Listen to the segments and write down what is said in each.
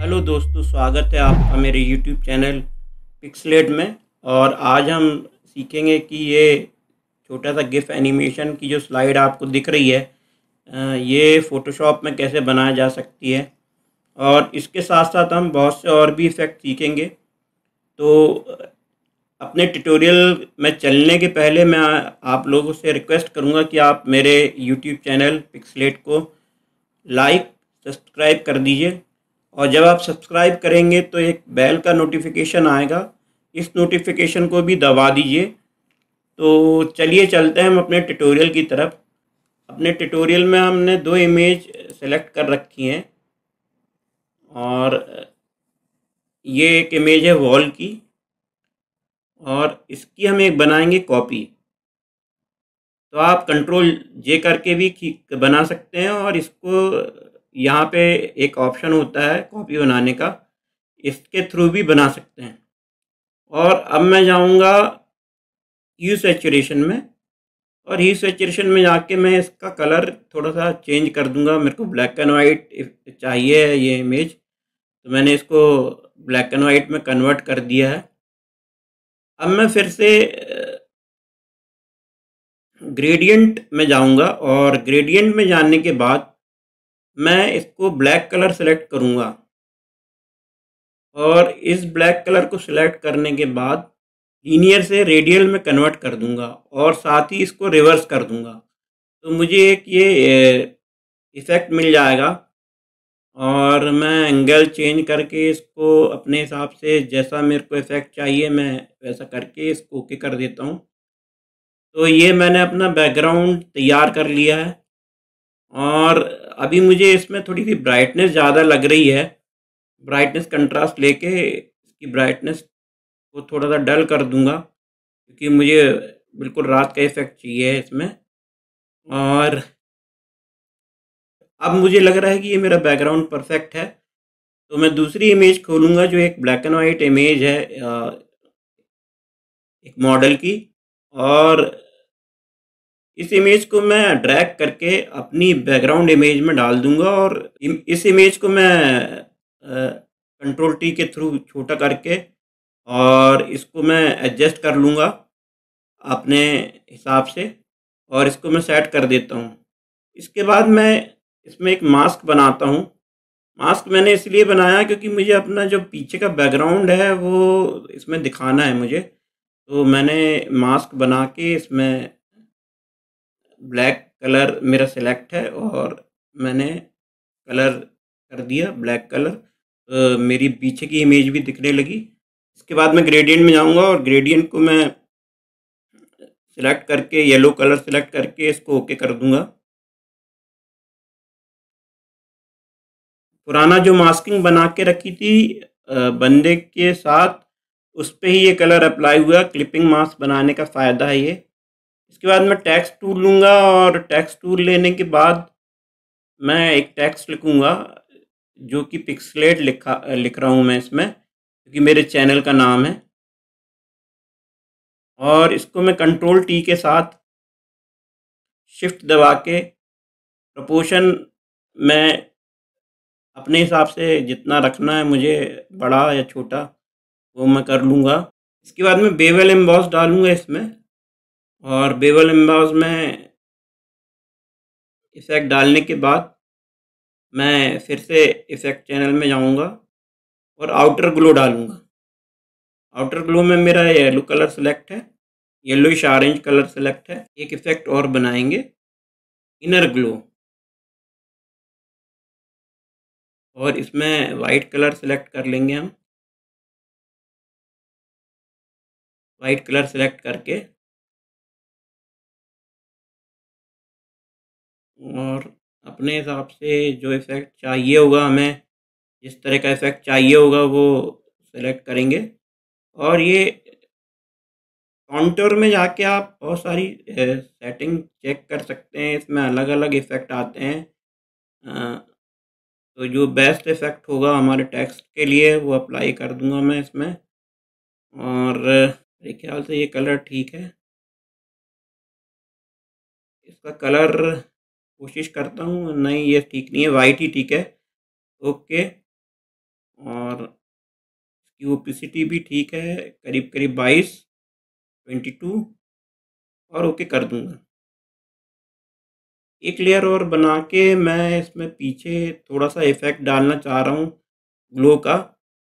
hello दोस्तों स्वागत है आपका मेरे यूट्यूब चैनल पिक्सलेट में और आज हम सीखेंगे कि ये छोटा सा गिफ एनिमेशन की जो स्लाइड आपको दिख रही है ये फ़ोटोशॉप में कैसे बनाया जा सकती है और इसके साथ साथ हम बहुत से और भी इफ़ेक्ट सीखेंगे तो अपने ट्यूटोरियल में चलने के पहले मैं आप लोगों से रिक्वेस्ट करूँगा कि आप मेरे यूट्यूब चैनल पिक्सलेट को लाइक सब्सक्राइब कर दीजिए और जब आप सब्सक्राइब करेंगे तो एक बेल का नोटिफिकेशन आएगा इस नोटिफिकेशन को भी दबा दीजिए तो चलिए चलते हैं हम अपने ट्यूटोरियल की तरफ अपने ट्यूटोरियल में हमने दो इमेज सेलेक्ट कर रखी हैं और ये एक इमेज है वॉल की और इसकी हम एक बनाएंगे कॉपी तो आप कंट्रोल जे करके भी बना सकते हैं और इसको यहाँ पे एक ऑप्शन होता है कॉपी बनाने का इसके थ्रू भी बना सकते हैं और अब मैं जाऊँगा यू सेचुरेशन में और यू सेचुरेशन में जाके मैं इसका कलर थोड़ा सा चेंज कर दूंगा मेरे को ब्लैक एंड वाइट चाहिए ये इमेज तो मैंने इसको ब्लैक एंड वाइट में कन्वर्ट कर दिया है अब मैं फिर से ग्रेडियंट में जाऊंगा और ग्रेडियंट में जाने के बाद मैं इसको ब्लैक कलर सेलेक्ट करूँगा और इस ब्लैक कलर को सिलेक्ट करने के बाद लीनियर से रेडियल में कन्वर्ट कर दूंगा और साथ ही इसको रिवर्स कर दूंगा तो मुझे एक ये इफ़ेक्ट मिल जाएगा और मैं एंगल चेंज करके इसको अपने हिसाब से जैसा मेरे को इफ़ेक्ट चाहिए मैं वैसा करके इसको ओके कर देता हूँ तो ये मैंने अपना बैकग्राउंड तैयार कर लिया है और अभी मुझे इसमें थोड़ी सी ब्राइटनेस ज़्यादा लग रही है ब्राइटनेस कंट्रास्ट लेके इसकी ब्राइटनेस को थोड़ा सा डल कर दूंगा क्योंकि मुझे बिल्कुल रात का इफेक्ट चाहिए इसमें और अब मुझे लग रहा है कि ये मेरा बैकग्राउंड परफेक्ट है तो मैं दूसरी इमेज खोलूँगा जो एक ब्लैक एंड वाइट इमेज है एक मॉडल की और इस इमेज को मैं ड्रैग करके अपनी बैकग्राउंड इमेज में डाल दूंगा और इस इमेज को मैं कंट्रोल टी के थ्रू छोटा करके और इसको मैं एडजस्ट कर लूँगा अपने हिसाब से और इसको मैं सेट कर देता हूँ इसके बाद मैं इसमें एक मास्क बनाता हूँ मास्क मैंने इसलिए बनाया क्योंकि मुझे अपना जो पीछे का बैकग्राउंड है वो इसमें दिखाना है मुझे तो मैंने मास्क बना के इसमें ब्लैक कलर मेरा सिलेक्ट है और मैंने कलर कर दिया ब्लैक कलर तो मेरी पीछे की इमेज भी दिखने लगी इसके बाद मैं ग्रेडियंट में जाऊंगा और ग्रेडियंट को मैं सिलेक्ट करके येलो कलर सिलेक्ट करके इसको ओके कर दूंगा पुराना जो मास्किंग बना के रखी थी बंदे के साथ उस पर ही ये कलर अप्लाई हुआ क्लिपिंग मास्क बनाने का फ़ायदा है ये इसके बाद मैं टैक्स टूल लूँगा और टैक्स टूल लेने के बाद मैं एक टैक्स लिखूँगा जो कि पिक्सलेट लिखा लिख रहा हूँ मैं इसमें क्योंकि मेरे चैनल का नाम है और इसको मैं कंट्रोल टी के साथ शिफ्ट दबा के प्रपोशन मैं अपने हिसाब से जितना रखना है मुझे बड़ा या छोटा वो मैं कर लूँगा इसके बाद मैं बेवल एम्बॉस डालूँगा इसमें और बेवल एम्बाउज में इफेक्ट डालने के बाद मैं फिर से इफेक्ट चैनल में जाऊंगा और आउटर ग्लो डालूंगा आउटर ग्लो में मेरा येलो कलर सेलेक्ट है येलोइश ऑरेंज कलर सेलेक्ट है एक इफेक्ट और बनाएंगे इनर ग्लो और इसमें वाइट कलर सेलेक्ट कर लेंगे हम वाइट कलर सेलेक्ट करके और अपने हिसाब से जो इफ़ेक्ट चाहिए होगा हमें जिस तरह का इफ़ेक्ट चाहिए होगा वो सेलेक्ट करेंगे और ये काउंटर में जाके आप बहुत सारी सेटिंग चेक कर सकते हैं इसमें अलग अलग इफ़ेक्ट आते हैं तो जो बेस्ट इफ़ेक्ट होगा हमारे टेक्स्ट के लिए वो अप्लाई कर दूंगा मैं इसमें और मेरे ख्याल से ये कलर ठीक है इसका कलर कोशिश करता हूँ नहीं ये ठीक नहीं है वाइट ही ठीक है ओके और इसकी ओपिसिटी भी ठीक है करीब करीब बाईस ट्वेंटी टू और ओके कर दूँगा एक लेयर और बना के मैं इसमें पीछे थोड़ा सा इफ़ेक्ट डालना चाह रहा हूँ ग्लो का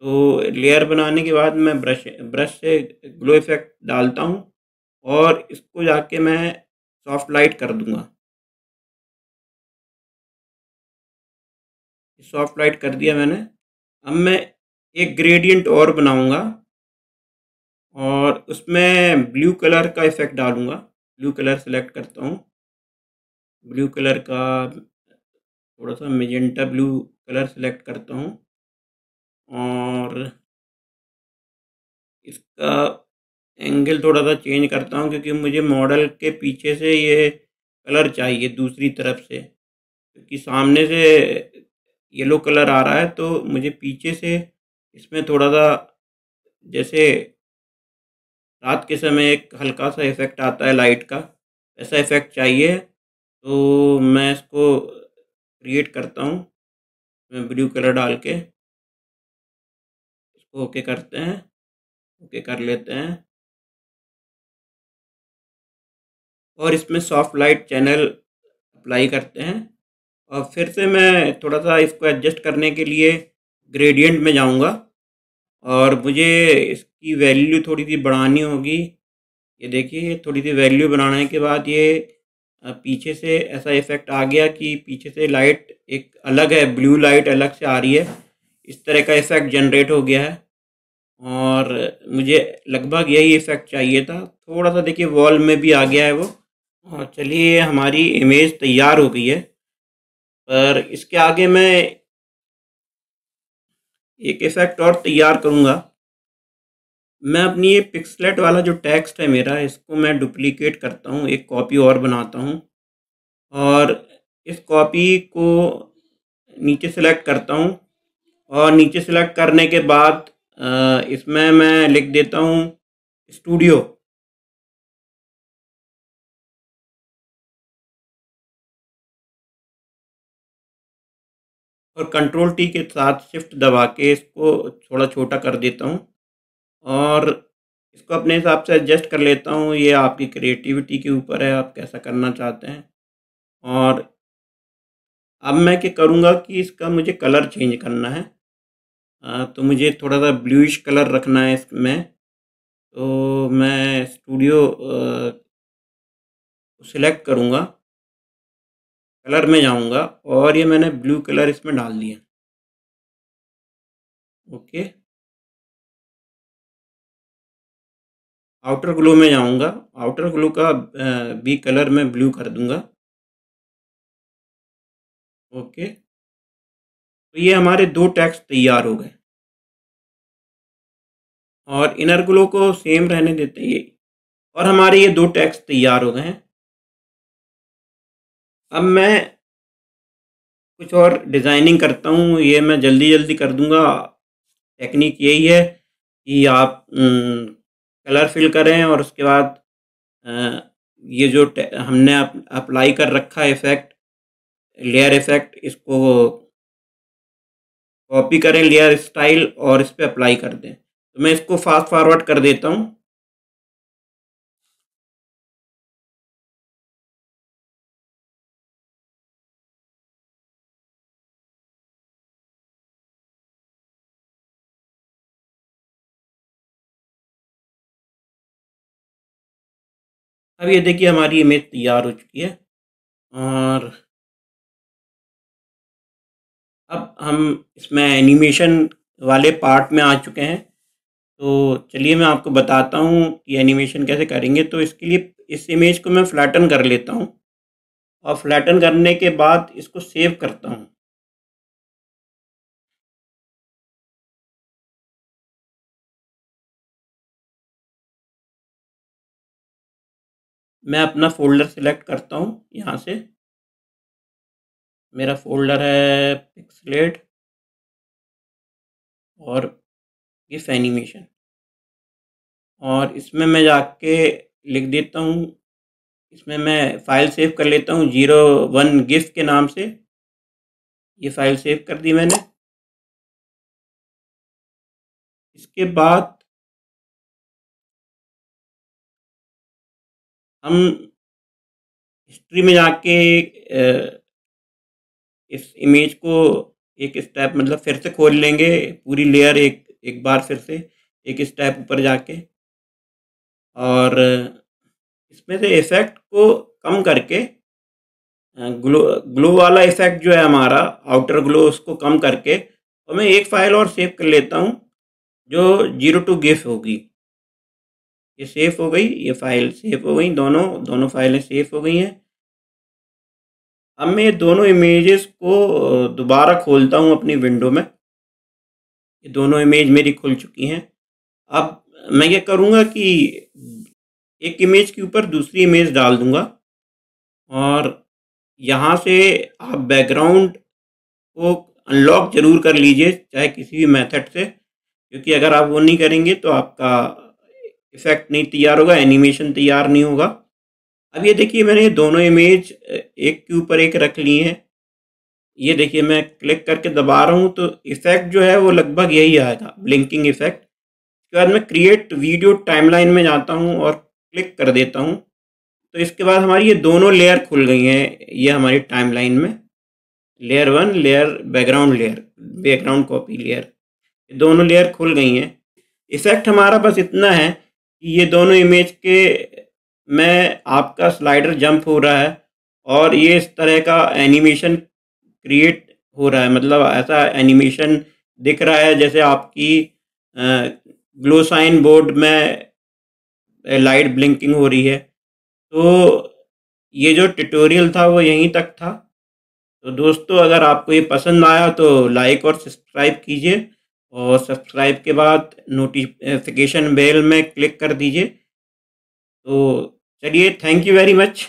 तो लेयर बनाने के बाद मैं ब्रश ब्रश से ग्लो इफ़ेक्ट डालता हूँ और इसको जाके मैं सॉफ्ट लाइट कर दूँगा सॉफ्ट लाइट कर दिया मैंने अब मैं एक ग्रेडियंट और बनाऊंगा और उसमें ब्लू कलर का इफ़ेक्ट डालूंगा ब्लू कलर सेलेक्ट करता हूँ ब्लू कलर का थोड़ा सा मेजेंटा ब्लू कलर सेलेक्ट करता हूँ और इसका एंगल थोड़ा सा चेंज करता हूँ क्योंकि मुझे मॉडल के पीछे से ये कलर चाहिए दूसरी तरफ से क्योंकि सामने से येलो कलर आ रहा है तो मुझे पीछे से इसमें थोड़ा सा जैसे रात के समय एक हल्का सा इफ़ेक्ट आता है लाइट का ऐसा इफ़ेक्ट चाहिए तो मैं इसको क्रिएट करता हूँ मैं ब्लू कलर डाल के इसको ओके करते हैं ओके कर लेते हैं और इसमें सॉफ्ट लाइट चैनल अप्लाई करते हैं और फिर से मैं थोड़ा सा इसको एडजस्ट करने के लिए ग्रेडियंट में जाऊंगा और मुझे इसकी वैल्यू थोड़ी सी बढ़ानी होगी ये देखिए थोड़ी सी वैल्यू बढ़ाने के बाद ये पीछे से ऐसा इफ़ेक्ट आ गया कि पीछे से लाइट एक अलग है ब्लू लाइट अलग से आ रही है इस तरह का इफ़ेक्ट जनरेट हो गया है और मुझे लगभग यही इफ़ेक्ट चाहिए था थोड़ा सा देखिए वॉल में भी आ गया है वो और चलिए हमारी इमेज तैयार हो गई है पर इसके आगे मैं एक इफेक्ट और तैयार करूँगा मैं अपनी ये पिक्सलेट वाला जो टेक्स्ट है मेरा इसको मैं डुप्लीकेट करता हूँ एक कॉपी और बनाता हूँ और इस कॉपी को नीचे सेलेक्ट करता हूँ और नीचे सेलेक्ट करने के बाद इसमें मैं लिख देता हूँ स्टूडियो और कंट्रोल टी के साथ शिफ्ट दबा के इसको थोड़ा छोटा कर देता हूँ और इसको अपने हिसाब से एडजस्ट कर लेता हूँ ये आपकी क्रिएटिविटी के ऊपर है आप कैसा करना चाहते हैं और अब मैं क्या करूँगा कि इसका मुझे कलर चेंज करना है आ, तो मुझे थोड़ा सा ब्लूइश कलर रखना है इसमें तो मैं स्टूडियो सिलेक्ट करूँगा कलर में जाऊंगा और ये मैंने ब्लू कलर इसमें डाल दिया ओके आउटर ग्लो में जाऊंगा आउटर ग्लो का बी कलर में ब्लू कर दूंगा ओके तो ये हमारे दो टैक्स तैयार हो गए और इनर ग्लो को सेम रहने देते ये और हमारे ये दो टैक्स तैयार हो गए हैं अब मैं कुछ और डिज़ाइनिंग करता हूँ ये मैं जल्दी जल्दी कर दूँगा टेक्निक यही है कि आप कलर फिल करें और उसके बाद ये जो हमने अप्लाई कर रखा है इफ़ेक्ट लेयर इफ़ेक्ट इसको कॉपी करें लेयर स्टाइल और इस पर अप्लाई कर दें तो मैं इसको फास्ट फॉरवर्ड कर देता हूँ अब ये देखिए हमारी इमेज तैयार हो चुकी है और अब हम इसमें एनिमेशन वाले पार्ट में आ चुके हैं तो चलिए मैं आपको बताता हूँ कि एनिमेशन कैसे करेंगे तो इसके लिए इस इमेज को मैं फ्लैटन कर लेता हूँ और फ्लैटन करने के बाद इसको सेव करता हूँ मैं अपना फ़ोल्डर सिलेक्ट करता हूँ यहाँ से मेरा फ़ोल्डर है पिक्सलेट और गिफ एनिमेशन और इसमें मैं जाके लिख देता हूँ इसमें मैं फ़ाइल सेव कर लेता हूँ जीरो वन गिफ्ट के नाम से ये फ़ाइल सेव कर दी मैंने इसके बाद हम हिस्ट्री में जाके इस इमेज को एक स्टेप मतलब फिर से खोल लेंगे पूरी लेयर एक एक बार फिर से एक स्टेप ऊपर जाके और इसमें से इफेक्ट को कम करके ग्लो ग्लो वाला इफेक्ट जो है हमारा आउटर ग्लो उसको कम करके और तो मैं एक फ़ाइल और सेव कर लेता हूँ जो जीरो टू गिफ होगी ये सेफ हो गई ये फाइल सेफ हो गई दोनों दोनों फाइलें सेफ हो गई हैं अब मैं ये दोनों इमेजेस को दोबारा खोलता हूँ अपनी विंडो में ये दोनों इमेज मेरी खुल चुकी हैं अब मैं ये करूँगा कि एक इमेज के ऊपर दूसरी इमेज डाल दूँगा और यहाँ से आप बैकग्राउंड को अनलॉक ज़रूर कर लीजिए चाहे किसी भी मेथड से क्योंकि अगर आप वो नहीं करेंगे तो आपका इफेक्ट नहीं तैयार होगा एनिमेशन तैयार नहीं होगा अब ये देखिए मैंने दोनों इमेज एक के ऊपर एक रख ली है ये देखिए मैं क्लिक करके दबा रहा हूँ तो इफेक्ट जो है वो लगभग यही आएगा ब्लिंकिंग इफेक्ट उसके बाद मैं क्रिएट वीडियो टाइमलाइन में जाता हूँ और क्लिक कर देता हूँ तो इसके बाद हमारी ये दोनों लेयर खुल गई हैं ये हमारी टाइमलाइन में layer one layer background layer background copy layer ये दोनों लेयर खुल गई हैं इफेक्ट हमारा बस इतना है ये दोनों इमेज के में आपका स्लाइडर जंप हो रहा है और ये इस तरह का एनिमेशन क्रिएट हो रहा है मतलब ऐसा एनिमेशन दिख रहा है जैसे आपकी ग्लो साइन बोर्ड में लाइट ब्लिंकिंग हो रही है तो ये जो ट्यूटोरियल था वो यहीं तक था तो दोस्तों अगर आपको ये पसंद आया तो लाइक और सब्सक्राइब कीजिए और सब्सक्राइब के बाद नोटिफिकेशन बेल में क्लिक कर दीजिए तो चलिए थैंक यू वेरी मच